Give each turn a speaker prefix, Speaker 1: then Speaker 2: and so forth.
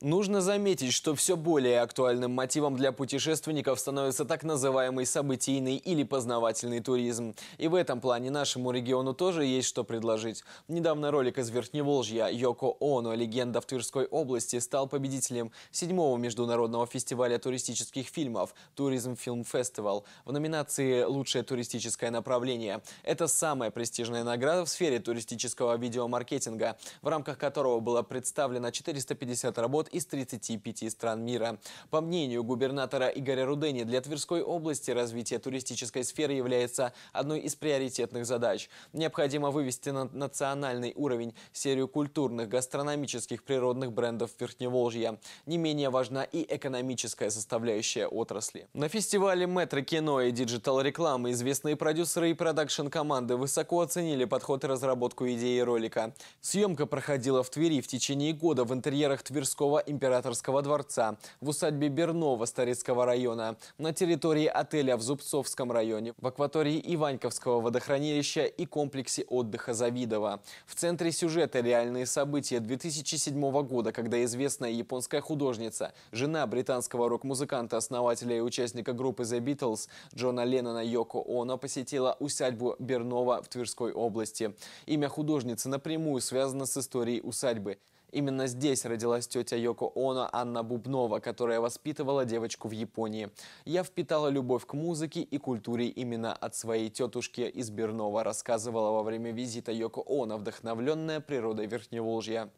Speaker 1: Нужно заметить, что все более актуальным мотивом для путешественников становится так называемый событийный или познавательный туризм. И в этом плане нашему региону тоже есть что предложить. Недавно ролик из Верхневолжья «Йоко Оно. Легенда в Тверской области» стал победителем седьмого международного фестиваля туристических фильмов «Туризм Фильм Фестивал» в номинации «Лучшее туристическое направление». Это самая престижная награда в сфере туристического видеомаркетинга, в рамках которого было представлено 450 работ из 35 стран мира. По мнению губернатора Игоря Рудени, для Тверской области развитие туристической сферы является одной из приоритетных задач. Необходимо вывести на национальный уровень серию культурных, гастрономических, природных брендов Верхневолжья. Не менее важна и экономическая составляющая отрасли. На фестивале метро кино и диджитал-рекламы известные продюсеры и продакшн-команды высоко оценили подход и разработку идеи ролика. Съемка проходила в Твери в течение года в интерьерах Тверского Московского императорского дворца в усадьбе Бернова Старицкого района, на территории отеля в Зубцовском районе, в акватории Иваньковского водохранилища и комплексе отдыха Завидова. В центре сюжета реальные события 2007 года, когда известная японская художница, жена британского рок-музыканта, основателя и участника группы The Beatles Джона Леннона Йоко Оно посетила усадьбу Бернова в Тверской области. Имя художницы напрямую связано с историей усадьбы. Именно здесь родилась тетя Йоко Оно Анна Бубнова, которая воспитывала девочку в Японии. Я впитала любовь к музыке и культуре именно от своей тетушки из Бернова, рассказывала во время визита Йоко Оно, вдохновленная природой Верхневолжья.